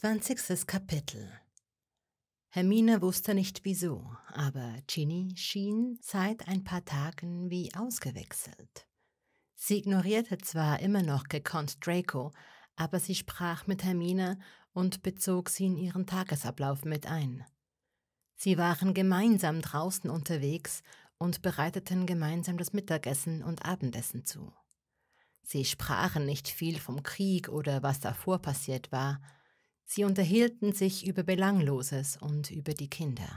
Zwanzigstes Kapitel Hermine wusste nicht wieso, aber Ginny schien seit ein paar Tagen wie ausgewechselt. Sie ignorierte zwar immer noch gekonnt Draco, aber sie sprach mit Hermine und bezog sie in ihren Tagesablauf mit ein. Sie waren gemeinsam draußen unterwegs und bereiteten gemeinsam das Mittagessen und Abendessen zu. Sie sprachen nicht viel vom Krieg oder was davor passiert war, Sie unterhielten sich über Belangloses und über die Kinder,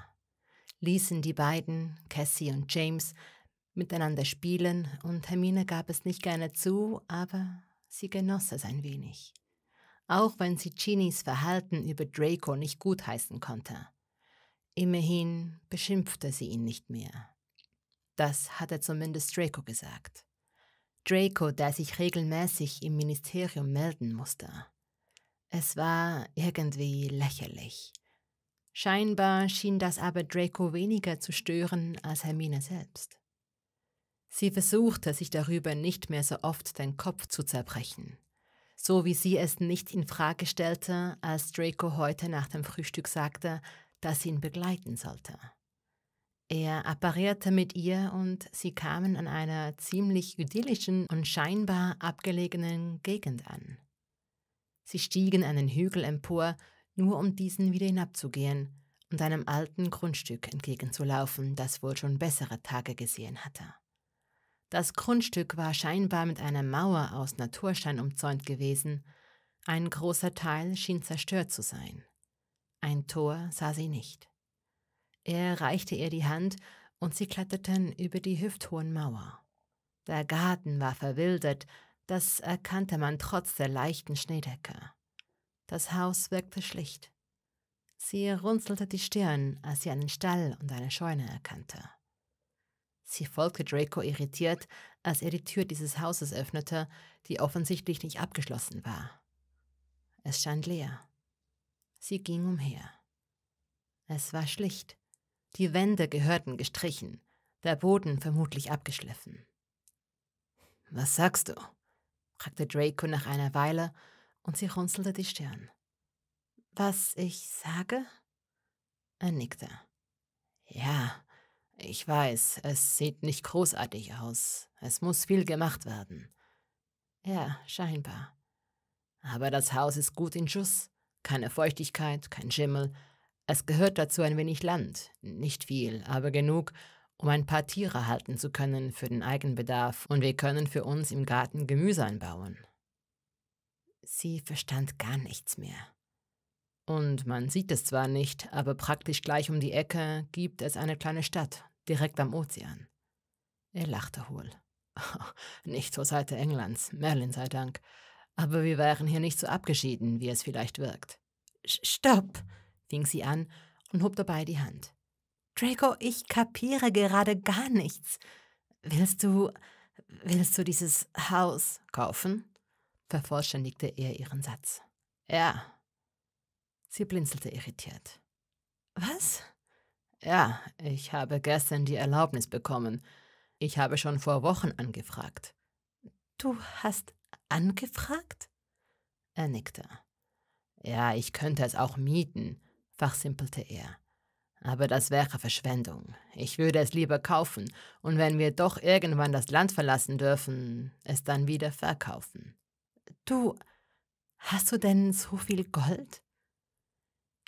ließen die beiden, Cassie und James, miteinander spielen und Hermine gab es nicht gerne zu, aber sie genoss es ein wenig. Auch wenn sie Ginis Verhalten über Draco nicht gutheißen konnte. Immerhin beschimpfte sie ihn nicht mehr. Das hatte zumindest Draco gesagt. Draco, der sich regelmäßig im Ministerium melden musste. Es war irgendwie lächerlich. Scheinbar schien das aber Draco weniger zu stören als Hermine selbst. Sie versuchte, sich darüber nicht mehr so oft den Kopf zu zerbrechen, so wie sie es nicht in Frage stellte, als Draco heute nach dem Frühstück sagte, dass sie ihn begleiten sollte. Er apparierte mit ihr und sie kamen an einer ziemlich idyllischen und scheinbar abgelegenen Gegend an. Sie stiegen einen Hügel empor, nur um diesen wieder hinabzugehen und einem alten Grundstück entgegenzulaufen, das wohl schon bessere Tage gesehen hatte. Das Grundstück war scheinbar mit einer Mauer aus Naturstein umzäunt gewesen, ein großer Teil schien zerstört zu sein. Ein Tor sah sie nicht. Er reichte ihr die Hand und sie kletterten über die hüfthohen Mauer. Der Garten war verwildert, das erkannte man trotz der leichten Schneedecke. Das Haus wirkte schlicht. Sie runzelte die Stirn, als sie einen Stall und eine Scheune erkannte. Sie folgte Draco irritiert, als er die Tür dieses Hauses öffnete, die offensichtlich nicht abgeschlossen war. Es stand leer. Sie ging umher. Es war schlicht. Die Wände gehörten gestrichen, der Boden vermutlich abgeschliffen. Was sagst du? fragte Draco nach einer Weile, und sie runzelte die Stirn. Was ich sage? Er nickte. Ja, ich weiß, es sieht nicht großartig aus. Es muss viel gemacht werden. Ja, scheinbar. Aber das Haus ist gut in Schuss. Keine Feuchtigkeit, kein Schimmel. Es gehört dazu ein wenig Land. Nicht viel, aber genug, um ein paar Tiere halten zu können für den Eigenbedarf und wir können für uns im Garten Gemüse anbauen. Sie verstand gar nichts mehr. Und man sieht es zwar nicht, aber praktisch gleich um die Ecke gibt es eine kleine Stadt, direkt am Ozean. Er lachte hohl. nicht zur Seite Englands, Merlin sei Dank. Aber wir wären hier nicht so abgeschieden, wie es vielleicht wirkt. Stopp! fing sie an und hob dabei die Hand. Draco, ich kapiere gerade gar nichts. Willst du. willst du dieses Haus kaufen? vervollständigte er ihren Satz. Ja. Sie blinzelte irritiert. Was? Ja, ich habe gestern die Erlaubnis bekommen. Ich habe schon vor Wochen angefragt. Du hast angefragt? Er nickte. Ja, ich könnte es auch mieten, fachsimpelte er. Aber das wäre Verschwendung. Ich würde es lieber kaufen und wenn wir doch irgendwann das Land verlassen dürfen, es dann wieder verkaufen. Du, hast du denn so viel Gold?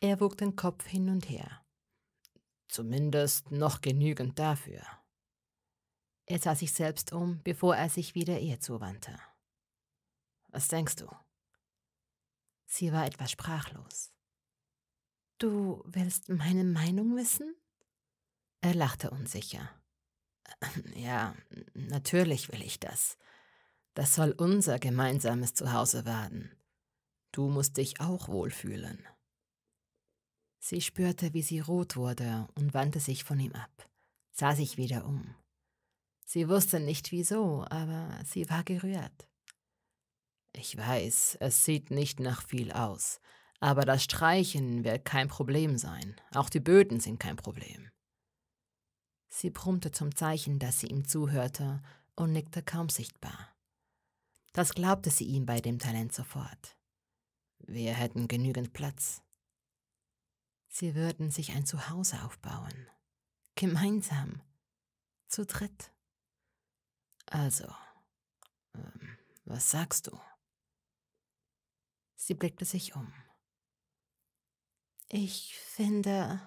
Er wog den Kopf hin und her. Zumindest noch genügend dafür. Er sah sich selbst um, bevor er sich wieder ihr zuwandte. Was denkst du? Sie war etwas sprachlos. Du willst meine Meinung wissen? Er lachte unsicher. Äh, ja, natürlich will ich das. Das soll unser gemeinsames Zuhause werden. Du musst dich auch wohlfühlen. Sie spürte, wie sie rot wurde und wandte sich von ihm ab, sah sich wieder um. Sie wusste nicht wieso, aber sie war gerührt. Ich weiß, es sieht nicht nach viel aus, aber das Streichen wird kein Problem sein. Auch die Böden sind kein Problem. Sie brummte zum Zeichen, dass sie ihm zuhörte und nickte kaum sichtbar. Das glaubte sie ihm bei dem Talent sofort. Wir hätten genügend Platz. Sie würden sich ein Zuhause aufbauen. Gemeinsam. Zu dritt. Also, ähm, was sagst du? Sie blickte sich um. Ich finde.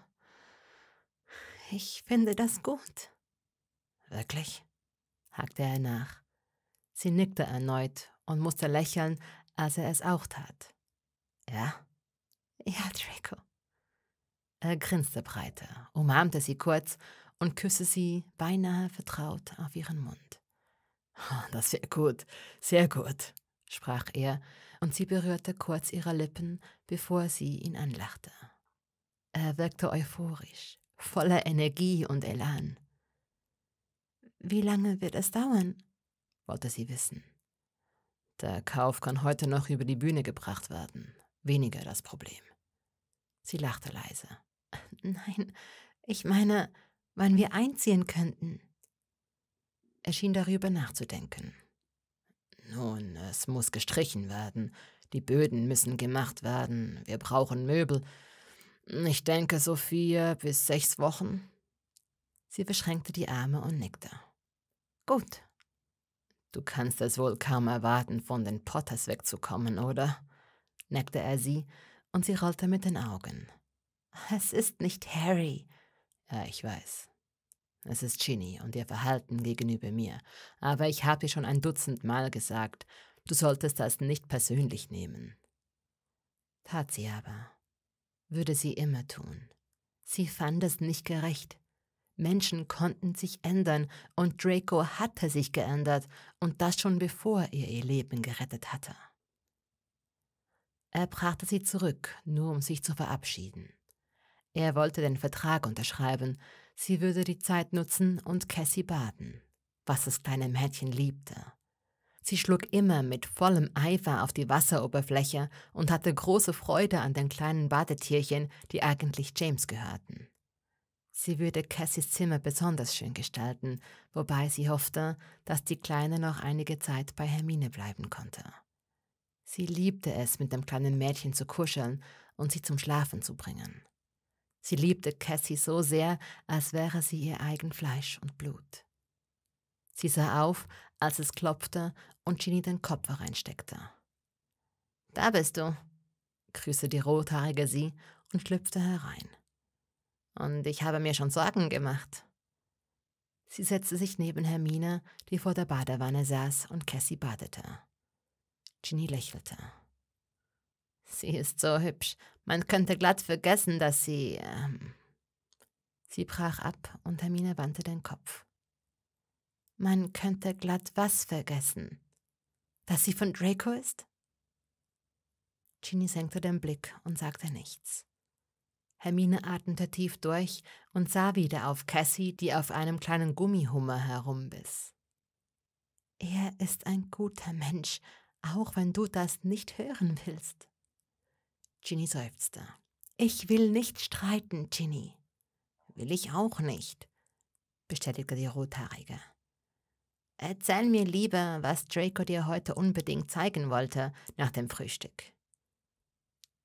Ich finde das gut. Wirklich? hakte er nach. Sie nickte erneut und musste lächeln, als er es auch tat. Ja? Ja, Draco. Er grinste breiter, umarmte sie kurz und küsste sie beinahe vertraut auf ihren Mund. Oh, das wäre gut, sehr gut, sprach er, und sie berührte kurz ihre Lippen, bevor sie ihn anlachte. Er wirkte euphorisch, voller Energie und Elan. Wie lange wird es dauern? wollte sie wissen. Der Kauf kann heute noch über die Bühne gebracht werden. Weniger das Problem. Sie lachte leise. Nein, ich meine, wann wir einziehen könnten. Er schien darüber nachzudenken. Nun, es muss gestrichen werden, die Böden müssen gemacht werden, wir brauchen Möbel. Ich denke so vier bis sechs Wochen. Sie beschränkte die Arme und nickte. Gut. Du kannst es wohl kaum erwarten, von den Potters wegzukommen, oder? neckte er sie, und sie rollte mit den Augen. Es ist nicht Harry. Ja, ich weiß. Es ist Ginny und ihr Verhalten gegenüber mir. Aber ich habe ihr schon ein Dutzend Mal gesagt, du solltest das nicht persönlich nehmen. Tat sie aber. Würde sie immer tun. Sie fand es nicht gerecht. Menschen konnten sich ändern und Draco hatte sich geändert und das schon bevor er ihr Leben gerettet hatte. Er brachte sie zurück, nur um sich zu verabschieden. Er wollte den Vertrag unterschreiben, Sie würde die Zeit nutzen und Cassie baden, was das kleine Mädchen liebte. Sie schlug immer mit vollem Eifer auf die Wasseroberfläche und hatte große Freude an den kleinen Badetierchen, die eigentlich James gehörten. Sie würde Cassies Zimmer besonders schön gestalten, wobei sie hoffte, dass die Kleine noch einige Zeit bei Hermine bleiben konnte. Sie liebte es, mit dem kleinen Mädchen zu kuscheln und sie zum Schlafen zu bringen. Sie liebte Cassie so sehr, als wäre sie ihr eigen Fleisch und Blut. Sie sah auf, als es klopfte und Ginny den Kopf hereinsteckte. Da bist du, grüßte die rothaarige sie und schlüpfte herein. Und ich habe mir schon Sorgen gemacht. Sie setzte sich neben Hermine, die vor der Badewanne saß und Cassie badete. Ginny lächelte. Sie ist so hübsch. Man könnte glatt vergessen, dass sie. Ähm sie brach ab und Hermine wandte den Kopf. Man könnte glatt was vergessen. Dass sie von Draco ist? Ginny senkte den Blick und sagte nichts. Hermine atmete tief durch und sah wieder auf Cassie, die auf einem kleinen Gummihummer herumbiss. Er ist ein guter Mensch, auch wenn du das nicht hören willst. Ginny seufzte. Ich will nicht streiten, Ginny. Will ich auch nicht, bestätigte die Rothaarige. Erzähl mir lieber, was Draco dir heute unbedingt zeigen wollte nach dem Frühstück.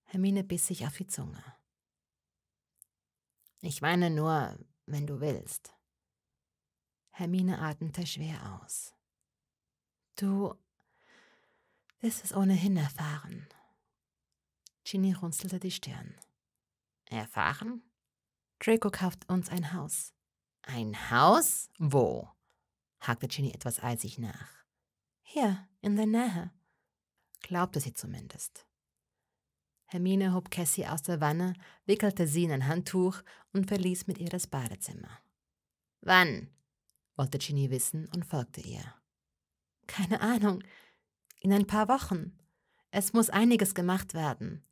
Hermine biss sich auf die Zunge. Ich meine nur, wenn du willst. Hermine atmete schwer aus. Du wirst es ohnehin erfahren, Ginny runzelte die Stirn. Erfahren? Draco kauft uns ein Haus. Ein Haus? Wo? hakte Ginny etwas eisig nach. Hier, in der Nähe. Glaubte sie zumindest. Hermine hob Cassie aus der Wanne, wickelte sie in ein Handtuch und verließ mit ihr das Badezimmer. Wann? wollte Ginny wissen und folgte ihr. Keine Ahnung. In ein paar Wochen. Es muss einiges gemacht werden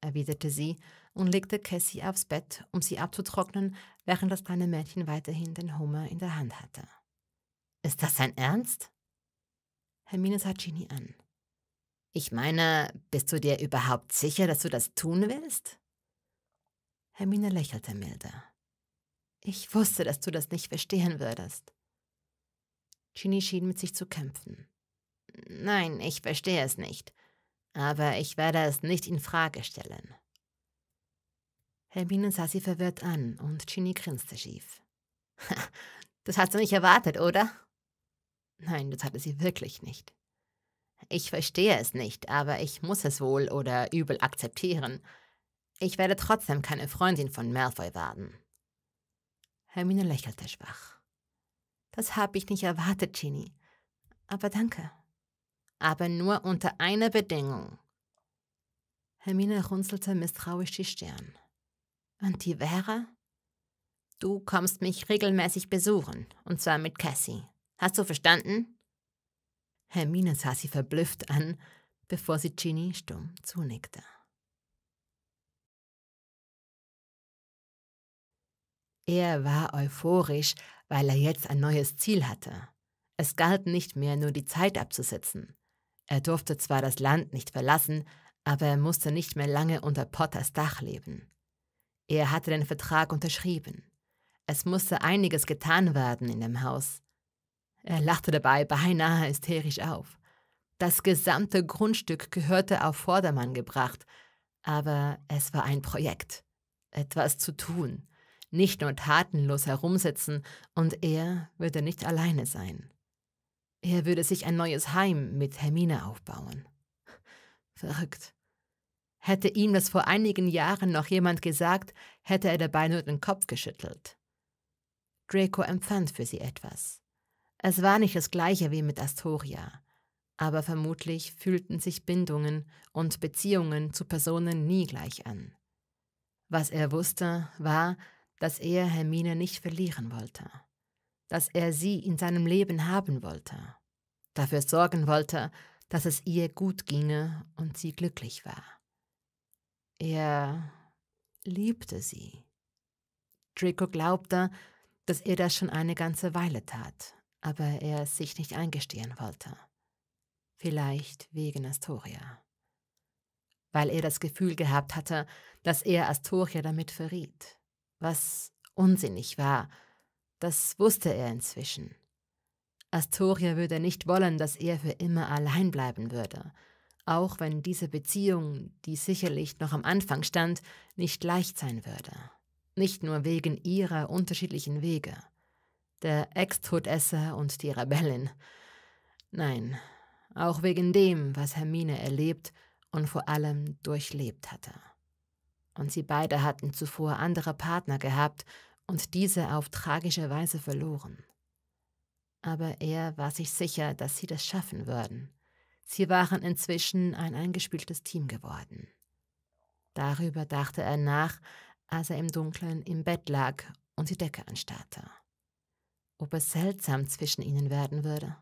erwiderte sie und legte Cassie aufs Bett, um sie abzutrocknen, während das kleine Mädchen weiterhin den Hummer in der Hand hatte. Ist das sein Ernst? Hermine sah Ginny an. Ich meine, bist du dir überhaupt sicher, dass du das tun willst? Hermine lächelte milder. Ich wusste, dass du das nicht verstehen würdest. Ginny schien mit sich zu kämpfen. Nein, ich verstehe es nicht aber ich werde es nicht in Frage stellen. Hermine sah sie verwirrt an und Ginny grinste schief. Das hast du nicht erwartet, oder? Nein, das hatte sie wirklich nicht. Ich verstehe es nicht, aber ich muss es wohl oder übel akzeptieren. Ich werde trotzdem keine Freundin von Malfoy werden. Hermine lächelte schwach. Das habe ich nicht erwartet, Ginny. Aber danke aber nur unter einer Bedingung. Hermine runzelte misstrauisch die Stirn. Und die wäre? Du kommst mich regelmäßig besuchen, und zwar mit Cassie. Hast du verstanden? Hermine sah sie verblüfft an, bevor sie Ginny stumm zunickte. Er war euphorisch, weil er jetzt ein neues Ziel hatte. Es galt nicht mehr nur die Zeit abzusitzen. Er durfte zwar das Land nicht verlassen, aber er musste nicht mehr lange unter Potters Dach leben. Er hatte den Vertrag unterschrieben. Es musste einiges getan werden in dem Haus. Er lachte dabei beinahe hysterisch auf. Das gesamte Grundstück gehörte auf Vordermann gebracht, aber es war ein Projekt. Etwas zu tun, nicht nur tatenlos herumsitzen, und er würde nicht alleine sein. Er würde sich ein neues Heim mit Hermine aufbauen. Verrückt. Hätte ihm das vor einigen Jahren noch jemand gesagt, hätte er dabei nur den Kopf geschüttelt. Draco empfand für sie etwas. Es war nicht das gleiche wie mit Astoria, aber vermutlich fühlten sich Bindungen und Beziehungen zu Personen nie gleich an. Was er wusste, war, dass er Hermine nicht verlieren wollte dass er sie in seinem Leben haben wollte, dafür sorgen wollte, dass es ihr gut ginge und sie glücklich war. Er liebte sie. Draco glaubte, dass er das schon eine ganze Weile tat, aber er es sich nicht eingestehen wollte. Vielleicht wegen Astoria. Weil er das Gefühl gehabt hatte, dass er Astoria damit verriet, was unsinnig war, das wusste er inzwischen. Astoria würde nicht wollen, dass er für immer allein bleiben würde, auch wenn diese Beziehung, die sicherlich noch am Anfang stand, nicht leicht sein würde. Nicht nur wegen ihrer unterschiedlichen Wege. Der Ex-Todesser und die Rebellin. Nein, auch wegen dem, was Hermine erlebt und vor allem durchlebt hatte. Und sie beide hatten zuvor andere Partner gehabt, und diese auf tragische Weise verloren. Aber er war sich sicher, dass sie das schaffen würden. Sie waren inzwischen ein eingespieltes Team geworden. Darüber dachte er nach, als er im Dunkeln im Bett lag und die Decke anstarrte. Ob es seltsam zwischen ihnen werden würde?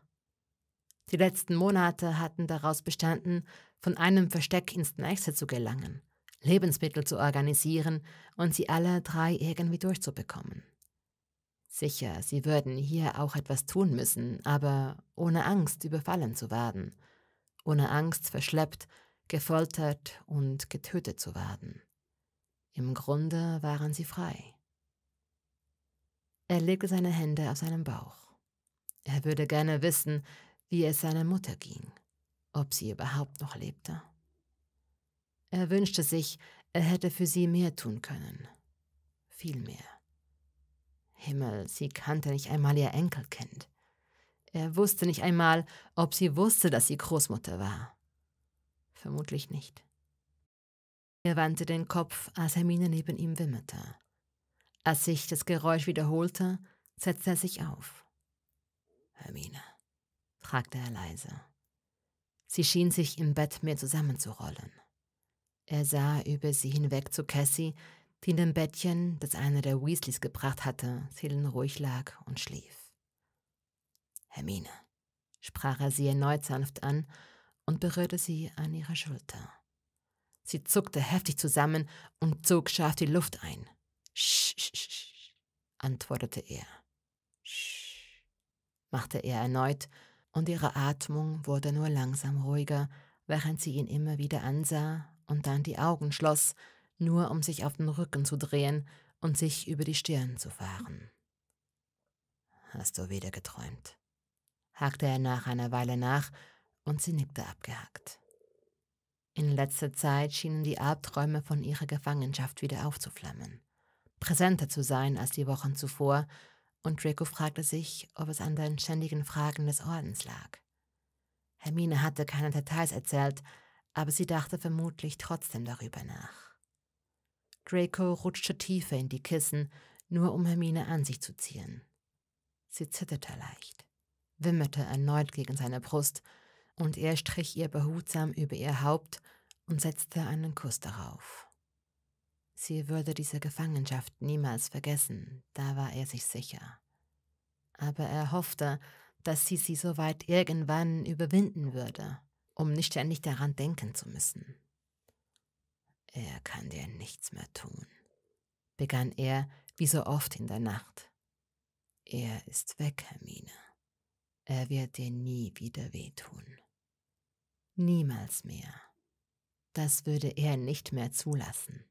Die letzten Monate hatten daraus bestanden, von einem Versteck ins nächste zu gelangen, Lebensmittel zu organisieren und sie alle drei irgendwie durchzubekommen. Sicher, sie würden hier auch etwas tun müssen, aber ohne Angst, überfallen zu werden, ohne Angst, verschleppt, gefoltert und getötet zu werden. Im Grunde waren sie frei. Er legte seine Hände auf seinen Bauch. Er würde gerne wissen, wie es seiner Mutter ging, ob sie überhaupt noch lebte. Er wünschte sich, er hätte für sie mehr tun können. Viel mehr. Himmel, sie kannte nicht einmal ihr Enkelkind. Er wusste nicht einmal, ob sie wusste, dass sie Großmutter war. Vermutlich nicht. Er wandte den Kopf, als Hermine neben ihm wimmerte. Als sich das Geräusch wiederholte, setzte er sich auf. Hermine, fragte er leise. Sie schien sich im Bett mehr zusammenzurollen. Er sah über sie hinweg zu Cassie, die in dem Bettchen, das einer der Weasleys gebracht hatte, seelenruhig lag und schlief. Hermine, sprach er sie erneut sanft an und berührte sie an ihrer Schulter. Sie zuckte heftig zusammen und zog scharf die Luft ein. Sch, sch, antwortete er. Sch, machte er erneut, und ihre Atmung wurde nur langsam ruhiger, während sie ihn immer wieder ansah und dann die Augen schloss, nur um sich auf den Rücken zu drehen und sich über die Stirn zu fahren. Hast du wieder geträumt? hakte er nach einer Weile nach und sie nickte abgehakt. In letzter Zeit schienen die Albträume von ihrer Gefangenschaft wieder aufzuflammen, präsenter zu sein als die Wochen zuvor, und Draco fragte sich, ob es an den ständigen Fragen des Ordens lag. Hermine hatte keine Details erzählt, aber sie dachte vermutlich trotzdem darüber nach. Draco rutschte tiefer in die Kissen, nur um Hermine an sich zu ziehen. Sie zitterte leicht, wimmerte erneut gegen seine Brust, und er strich ihr behutsam über ihr Haupt und setzte einen Kuss darauf. Sie würde diese Gefangenschaft niemals vergessen, da war er sich sicher. Aber er hoffte, dass sie sie soweit irgendwann überwinden würde um nicht ständig daran denken zu müssen. Er kann dir nichts mehr tun, begann er wie so oft in der Nacht. Er ist weg, Hermine. Er wird dir nie wieder wehtun. Niemals mehr. Das würde er nicht mehr zulassen.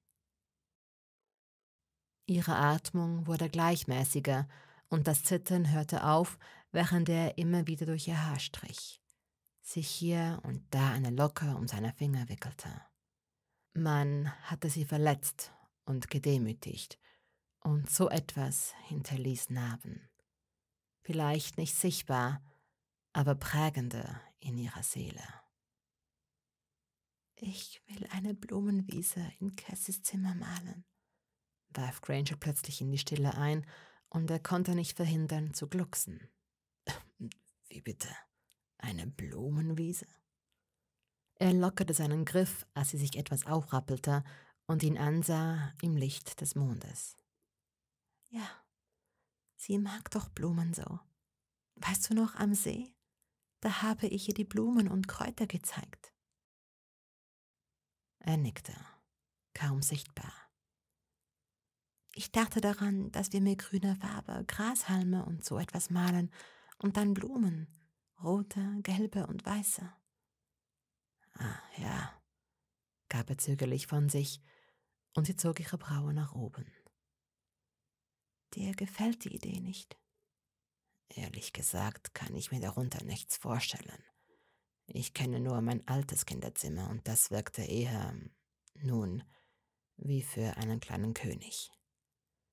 Ihre Atmung wurde gleichmäßiger und das Zittern hörte auf, während er immer wieder durch ihr Haar strich sich hier und da eine Locke um seine Finger wickelte. Man hatte sie verletzt und gedemütigt, und so etwas hinterließ Narben. Vielleicht nicht sichtbar, aber prägende in ihrer Seele. Ich will eine Blumenwiese in Cassis Zimmer malen, warf Granger plötzlich in die Stille ein, und er konnte nicht verhindern zu glucksen. Wie bitte? Eine Blumenwiese? Er lockerte seinen Griff, als sie sich etwas aufrappelte und ihn ansah im Licht des Mondes. Ja, sie mag doch Blumen so. Weißt du noch am See? Da habe ich ihr die Blumen und Kräuter gezeigt. Er nickte, kaum sichtbar. Ich dachte daran, dass wir mir grüne Farbe Grashalme und so etwas malen und dann Blumen rote, gelbe und weiße. Ah, ja, gab er zögerlich von sich, und sie zog ihre Braue nach oben. Dir gefällt die Idee nicht? Ehrlich gesagt kann ich mir darunter nichts vorstellen. Ich kenne nur mein altes Kinderzimmer und das wirkte eher, nun, wie für einen kleinen König.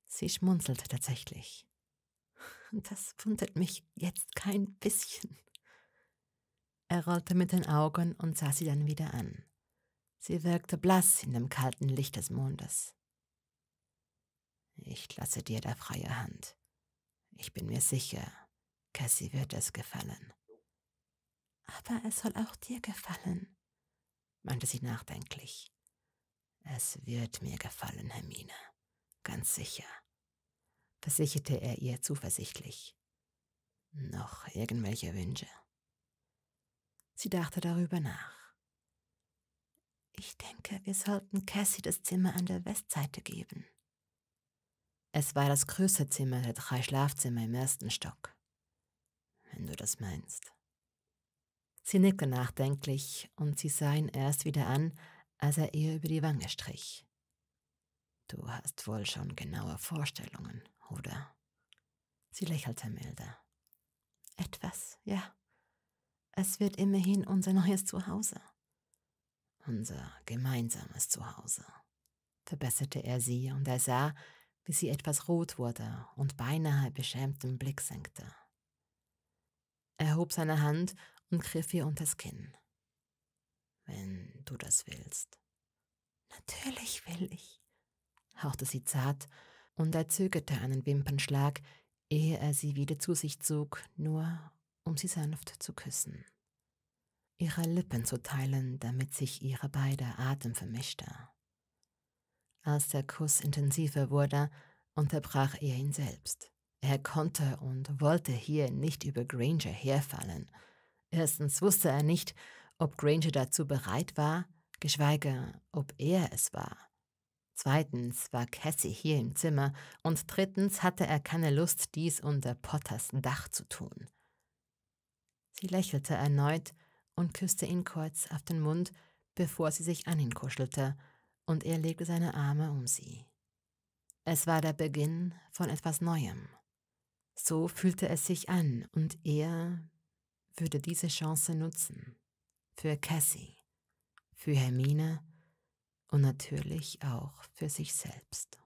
Sie schmunzelte tatsächlich. Das wundert mich jetzt kein bisschen. Er rollte mit den Augen und sah sie dann wieder an. Sie wirkte blass in dem kalten Licht des Mondes. Ich lasse dir da freie Hand. Ich bin mir sicher, Cassie wird es gefallen. Aber es soll auch dir gefallen, meinte sie nachdenklich. Es wird mir gefallen, Hermine, ganz sicher, versicherte er ihr zuversichtlich. Noch irgendwelche Wünsche? Sie dachte darüber nach. Ich denke, wir sollten Cassie das Zimmer an der Westseite geben. Es war das größte Zimmer der drei Schlafzimmer im ersten Stock. Wenn du das meinst. Sie nickte nachdenklich und sie sah ihn erst wieder an, als er ihr über die Wange strich. Du hast wohl schon genaue Vorstellungen, oder? Sie lächelte milder. Etwas, ja. Es wird immerhin unser neues Zuhause. Unser gemeinsames Zuhause, verbesserte er sie, und er sah, wie sie etwas rot wurde und beinahe beschämten Blick senkte. Er hob seine Hand und griff ihr unters Kinn. Wenn du das willst. Natürlich will ich, hauchte sie zart, und er zögerte einen Wimpernschlag, ehe er sie wieder zu sich zog, nur um sie sanft zu küssen, ihre Lippen zu teilen, damit sich ihre beide Atem vermischte. Als der Kuss intensiver wurde, unterbrach er ihn selbst. Er konnte und wollte hier nicht über Granger herfallen. Erstens wusste er nicht, ob Granger dazu bereit war, geschweige, ob er es war. Zweitens war Cassie hier im Zimmer und drittens hatte er keine Lust, dies unter Potters Dach zu tun. Sie lächelte erneut und küsste ihn kurz auf den Mund, bevor sie sich an ihn kuschelte, und er legte seine Arme um sie. Es war der Beginn von etwas Neuem. So fühlte es sich an, und er würde diese Chance nutzen. Für Cassie, für Hermine und natürlich auch für sich selbst.